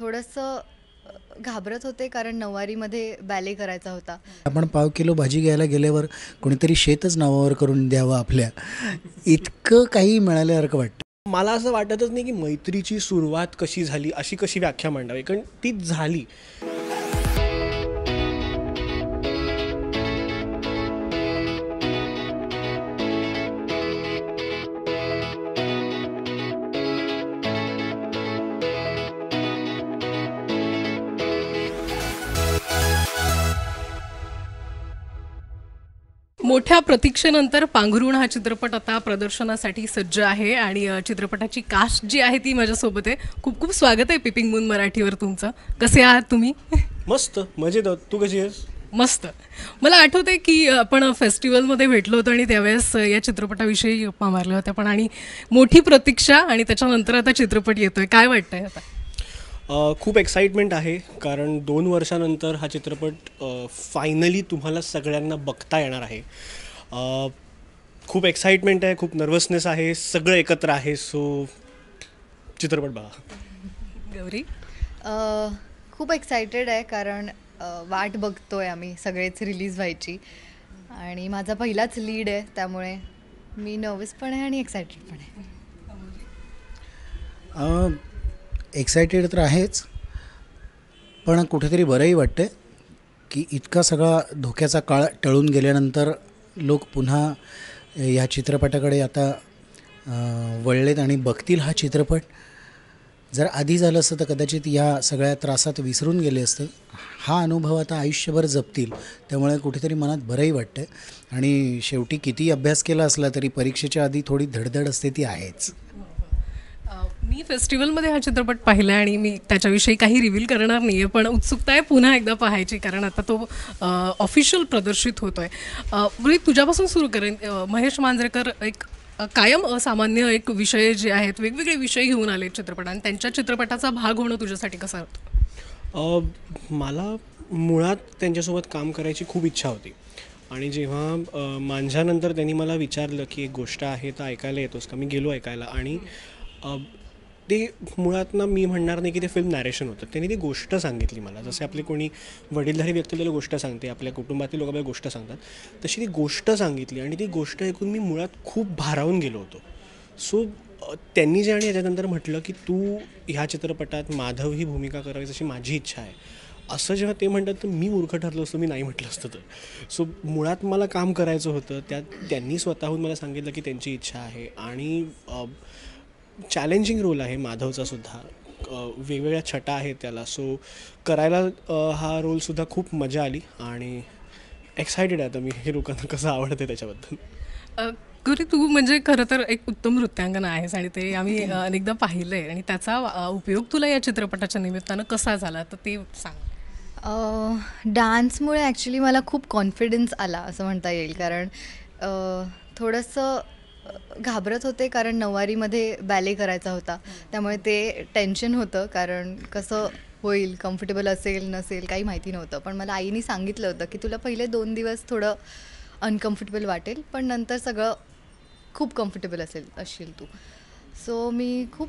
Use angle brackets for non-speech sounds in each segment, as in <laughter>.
थोडंसं घाबरत होते कारण नऊवारीमध्ये बॅले करायचा होता आपण पाव किलो भाजी घ्यायला गेल्यावर कोणीतरी शेतच नावावर करून द्यावं आपल्या इतकं काही मिळाल्यासारखं वाटतं मला असं वाटतच नाही की मैत्रीची सुरुवात कशी झाली अशी कशी व्याख्या मांडावी कारण ती झाली मोठ्या प्रतीक्षेनंतर पांघरुण हा चित्रपट आता प्रदर्शनासाठी सज्ज आहे आणि चित्रपटाची कास्ट जी आहे ती माझ्यासोबत आहे खूप खूप स्वागत आहे पिपिंग मून मराठीवर तुमचं कसे आहात तुम्ही मस्त मजेत तू कशी आहेस मस्त मला आठवतंय की आपण फेस्टिवलमध्ये भेटलो होतो आणि त्यावेळेस या चित्रपटाविषयी गप्पा मारल्या होत्या पण आणि मोठी प्रतीक्षा आणि त्याच्यानंतर आता चित्रपट येतोय काय वाटतंय आता खूप एक्साइटमेंट आहे कारण दोन वर्षानंतर हा चित्रपट फायनली तुम्हाला सगळ्यांना बघता येणार आहे खूप एक्साइटमेंट आहे खूप नर्वसनेस आहे सगळं एकत्र आहे सो चित्रपट बघा गौरी खूप एक्सायटेड आहे कारण वाट बघतोय आम्ही सगळेच रिलीज व्हायची आणि माझा पहिलाच लीड आहे त्यामुळे मी नर्वस पण आहे आणि एक्सायटेड पण आहे एक्सायटेड तर आहेच पण कुठेतरी बरंही वाटतं की इतका सगळा धोक्याचा काळ टळून गेल्यानंतर लोक पुन्हा ह्या चित्रपटाकडे आता वळलेत आणि बघतील हा चित्रपट जर आधी झालं असतं तर कदाचित या सगळ्या त्रासात विसरून गेले असते हा अनुभव आता आयुष्यभर जपतील त्यामुळे कुठेतरी मनात बरंही वाटतं आणि शेवटी कितीही अभ्यास केला असला तरी परीक्षेच्या आधी थोडी धडधड असते ती आहेच मी फेस्टिवलमध्ये हा चित्रपट पाहिला आणि मी त्याच्याविषयी काही रिव्हील करणार नाही आहे पण उत्सुकता आहे पुन्हा एकदा पाहायची कारण आता तो ऑफिशियल प्रदर्शित होतो आहे मी तुझ्यापासून सुरू करेन महेश मांजरेकर एक कायम असामान्य एक विषय जे आहेत वेगवेगळे विषय घेऊन आले चित्रपट आणि त्यांच्या चित्रपटाचा भाग होणं तुझ्यासाठी कसा होतं मला मुळात त्यांच्यासोबत काम करायची खूप इच्छा होती आणि जेव्हा माझ्यानंतर त्यांनी मला विचारलं की एक गोष्ट आहे तर ऐकायला येतोस का मी गेलो ऐकायला आणि ते मुळात ना मी म्हणणार नाही की ते फिल्म नॅरेशन होतं त्यांनी ती गोष्ट सांगितली मला जसे आपले कोणी वडीलधारी व्यक्ती आपल्याला गोष्ट सांगते आपल्या कुटुंबातील लोक आपल्याला गोष्ट सांगतात तशी ती गोष्ट सांगितली आणि ती गोष्ट ऐकून मी मुळात खूप भारावून गेलो होतो सो त्यांनी जे आणि याच्यानंतर म्हटलं की तू ह्या चित्रपटात माधव ही भूमिका करावी अशी माझी इच्छा आहे असं जेव्हा ते म्हणतात तर मी मूर्ख ठरलो असतो मी नाही म्हटलं असतं तर सो मुळात मला काम करायचं होतं त्यात त्यांनी स्वतःहून मला सांगितलं की त्यांची इच्छा आहे आणि चॅलेंजिंग रोल आहे माधवचा सुद्धा वेगवेगळ्या छटा आहेत त्याला सो करायला हा रोलसुद्धा खूप मजा आली आणि एक्सायटेड आहे आता मी हे लोकांना कसं आवडते त्याच्याबद्दल गुरु तू म्हणजे खरं तर एक उत्तम नृत्यांगना आहेस आणि ते आम्ही अनेकदा पाहिलं आहे आणि त्याचा उपयोग तुला या चित्रपटाच्या निमित्तानं कसा झाला तर ते सांग डान्समुळे ॲक्च्युली मला खूप कॉन्फिडन्स आला असं म्हणता येईल कारण थोडंसं घाबरत होते कारण नऊवारीमध्ये बॅले करायचा होता त्यामुळे ते टेन्शन होतं कारण कसं होईल कम्फर्टेबल असेल नसेल काही माहिती नव्हतं पण मला आईने सांगितलं होतं की तुला पहिले दोन दिवस थोडं अनकम्फर्टेबल वाटेल पण नंतर सगळं खूप कम्फर्टेबल असेल असेल तू सो मी खूप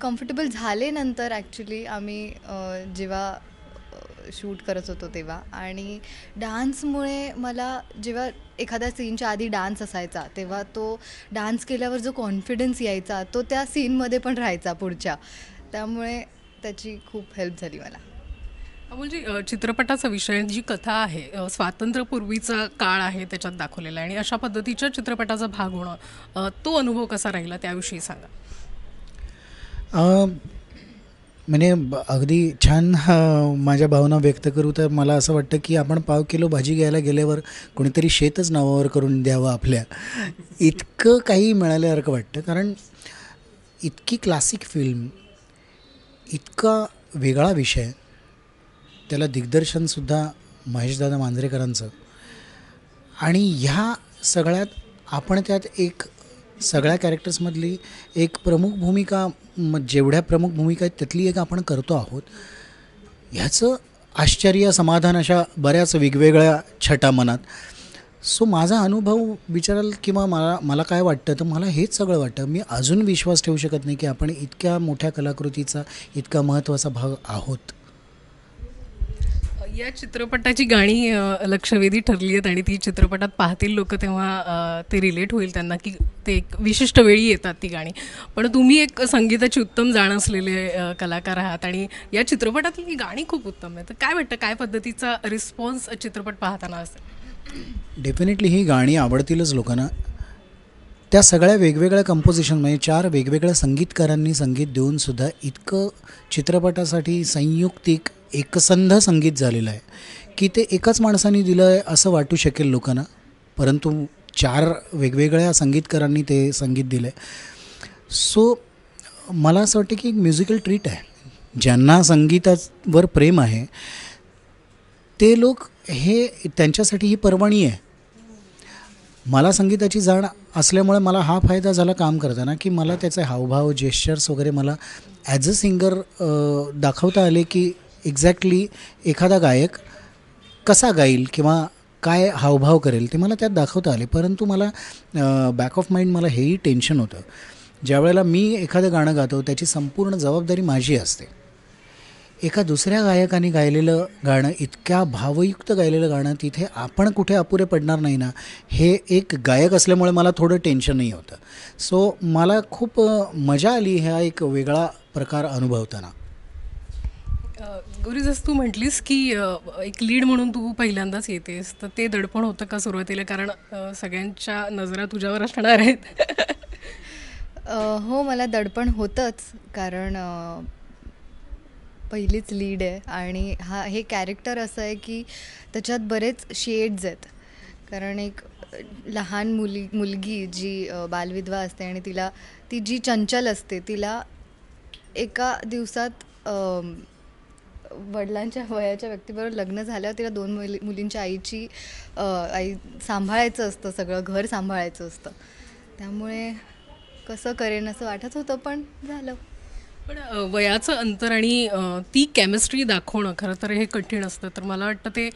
कम्फर्टेबल झाले नंतर ॲक्च्युली आम्ही जेव्हा शूट करत होतो तेव्हा आणि डान्समुळे मला जेव्हा एखाद्या सीनच्या आधी डान्स असायचा तेव्हा तो डान्स केल्यावर जो कॉन्फिडन्स यायचा तो त्या सीनमध्ये पण राहायचा पुढच्या त्यामुळे त्याची खूप हेल्प झाली मला अमोलजी चित्रपटाचा विषय जी कथा आहे स्वातंत्र्यपूर्वीचा काळ आहे त्याच्यात दाखवलेला आणि अशा पद्धतीच्या चित्रपटाचा भाग होणं तो अनुभव कसा राहिला त्याविषयी सांगा म्हणजे अगदी छान माझ्या भावना व्यक्त करू तर मला असं वाटतं की आपण पाव किलो भाजी घ्यायला गेल्यावर कोणीतरी शेतच नावावर करून द्यावं आपल्या इतकं काही मिळाल्यासारखं वाटतं कारण इतकी क्लासिक फिल्म इतका वेगळा विषय त्याला दिग्दर्शनसुद्धा महेशदादा मांजरेकरांचं आणि ह्या सगळ्यात आपण त्यात एक सगळ्या कॅरेक्टर्समधली एक प्रमुख भूमिका मग जेवढ्या प्रमुख भूमिका आहेत त्यातली एक आपण करतो आहोत ह्याचं आश्चर्य समाधान अशा बऱ्याच वेगवेगळ्या छटा मनात सो माझा अनुभव विचाराल किंवा मला मला काय वाटतं तर मला हेच सगळं वाटतं मी अजून विश्वास ठेवू शकत नाही की आपण इतक्या मोठ्या कलाकृतीचा इतका महत्त्वाचा भाग आहोत या चित्रपटाची गाणी लक्षवेधी ठरली आहेत आणि ती चित्रपटात पाहतील लोक तेव्हा ते रिलेट होईल त्यांना की ते एक विशिष्ट वेळी येतात ती गाणी पण तुम्ही एक संगीताची उत्तम जाण असलेले कलाकार आहात आणि या चित्रपटातली ही गाणी खूप उत्तम आहे तर काय वाटतं काय पद्धतीचा रिस्पॉन्स चित्रपट पाहताना असेल डेफिनेटली ही गाणी आवडतीलच लोकांना त्या सगळ्या वेगवेगळ्या कंपोजिशन म्हणजे चार वेगवेगळ्या संगीतकारांनी संगीत देऊनसुद्धा इतकं चित्रपटासाठी संयुक्तिक एकसंध संगीत झालेलं आहे की ते एकाच माणसाने दिलं आहे असं वाटू शकेल लोकांना परंतु चार वेगवेगळ्या संगीतकारांनी ते संगीत दिलं आहे सो मला असं वाटतं की एक म्युझिकल ट्रीट आहे ज्यांना संगीतावर प्रेम आहे ते लोक हे त्यांच्यासाठी ही पर्वणी आहे मला संगीताची जाण असल्यामुळे मला हा फायदा झाला काम करताना की मला त्याचे हावभाव जेस्चर्स वगैरे मला ॲज अ सिंगर दाखवता आले की एक्झॅक्टली एखादा गायक कसा गाईल किंवा काय हावभाव करेल ते मला त्यात दाखवता आले परंतु मला बॅक ऑफ माइंड मला हेही टेन्शन होतं ज्या वेळेला मी एखादं गाणं गातो त्याची संपूर्ण जबाबदारी माझी असते एका दुसऱ्या गायकाने गायलेलं गाणं इतक्या भावयुक्त गायलेलं गाणं तिथे आपण कुठे अपुरे पडणार नाही ना हे एक गायक असल्यामुळे मला थोडं टेन्शनही होतं सो मला खूप मजा आली हा एक वेगळा प्रकार अनुभवताना गौरी जस तू म्हटलीस की एक लीड म्हणून तू पहिल्यांदाच येतेस तर ते दडपण होतं का सुरुवातीला कारण सगळ्यांच्या नजरा तुझ्यावर असणार आहेत हो मला दडपण होतंच कारण पहिलीच लीड आहे आणि हा हे कॅरेक्टर असं आहे की त्याच्यात बरेच शेड्स आहेत कारण एक लहान मुली मुलगी जी बालविधवा असते आणि तिला ती जी चंचल असते तिला एका दिवसात वडिलांच्या वयाच्या व्यक्तीबरोबर लग्न झाल्यावर तिला दोन मुली मुलींच्या आईची आई सांभाळायचं असतं सगळं घर सांभाळायचं असतं त्यामुळे कसं करेन असं वाटत होतं पण झालं पण वयाचं अंतर आणि ती केमिस्ट्री दाखवणं खरं तर हे कठीण असतं तर मला वाटतं ते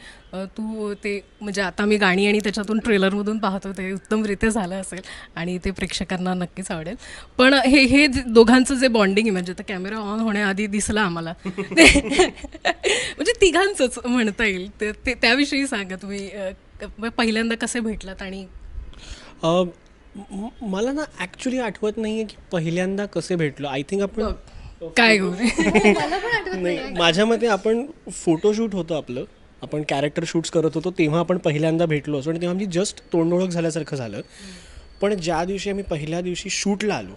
तू ते म्हणजे आता मी गाणी आणि त्याच्यातून ट्रेलरमधून पाहतो ते उत्तमरित्या झालं असेल आणि ते प्रेक्षकांना नक्कीच आवडेल पण हे हे दोघांचं जे बॉन्डिंग आहे म्हणजे तर कॅमेरा ऑन होण्याआधी दिसला आम्हाला <laughs> म्हणजे तिघांचंच म्हणता येईल ते त्याविषयी सांगा तुम्ही पहिल्यांदा कसे भेटलात आणि मला ना ॲक्च्युली आठवत नाही आहे की पहिल्यांदा कसे भेटलो आय थिंक आपण काय गो हो, नाही माझ्या मते आपण फोटोशूट होतं आपलं आपण कॅरेक्टर शूट्स करत होतो तेव्हा आपण पहिल्यांदा भेटलो असो आणि तेव्हा आमची जस्ट तोंडोळख झाल्यासारखं झालं पण ज्या दिवशी आम्ही पहिल्या दिवशी शूटला आलो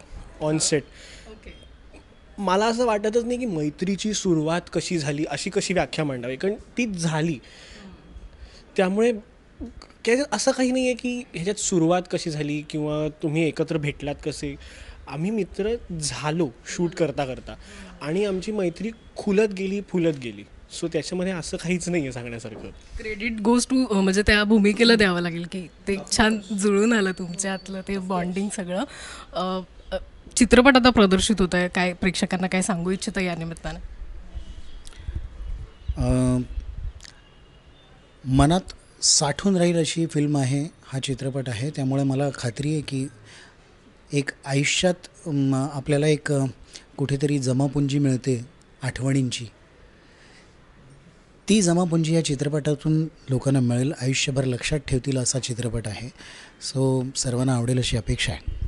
ऑन सेट मला असं वाटतच नाही की मैत्रीची सुरुवात कशी झाली अशी कशी व्याख्या मांडावी कारण ती झाली त्यामुळे असं काही नाही आहे की ह्याच्यात सुरुवात कशी झाली किंवा तुम्ही एकत्र भेटलात कसे आम्ही मित्र झालो शूट करता करता आणि आमची मैत्री खुलत गेली फुलत गेली सो त्याच्यामध्ये असं काहीच नाही आहे सांगण्यासारखं क्रेडिट गोज टू म्हणजे त्या भूमिकेला द्यावं लागेल की ते छान जुळून आलं तुमच्यातलं ते बॉन्डिंग सगळं चित्रपट आता प्रदर्शित होत आहे काय प्रेक्षकांना काय सांगू इच्छित या निमित्तानं मनात साठून राहील अशी फिल्म आहे हा चित्रपट आहे त्यामुळे मला खात्री आहे की एक आयुष्यात आपल्याला एक कुठेतरी जमापुंजी मिळते आठवणींची ती जमापुंजी या चित्रपटातून लोकांना मिळेल आयुष्यभर लक्षात ठेवतील असा चित्रपट आहे सो सर्वांना आवडेल अशी अपेक्षा आहे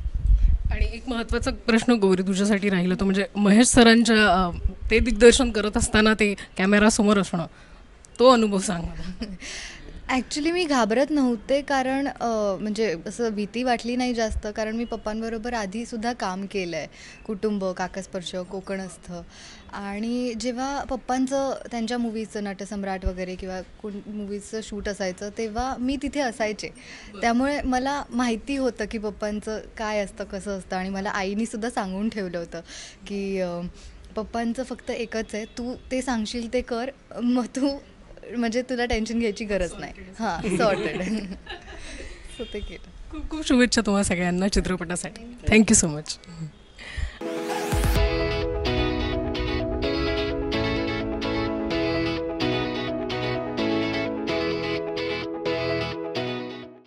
आणि एक महत्त्वाचा प्रश्न गौरी तुझ्यासाठी राहिला तो म्हणजे महेश सरांच्या ते दिग्दर्शन करत असताना ते कॅमेरासमोर असणं तो अनुभव सांग <laughs> ॲक्च्युली मी घाबरत नव्हते कारण म्हणजे असं भीती वाटली नाही जास्त कारण मी पप्पांबरोबर आधीसुद्धा काम केलं आहे कुटुंब काकस्पर्श कोकणस्थ आणि जेव्हा पप्पांचं त्यांच्या मूवीचं नटसम्राट वगैरे किंवा कोण मूवीचं शूट असायचं तेव्हा मी तिथे असायचे त्यामुळे मला माहिती होतं की पप्पांचं काय असतं कसं असतं आणि मला आईनीसुद्धा सांगून ठेवलं होतं की पप्पांचं फक्त एकच आहे तू ते सांगशील ते कर मग तू म्हणजे तुला टेन्शन घ्यायची गरज नाही हा सॉर्टेड सो ते केलं खूप खूप शुभेच्छा तुम्हाला सगळ्यांना चित्रपटासाठी थँक्यू सो मच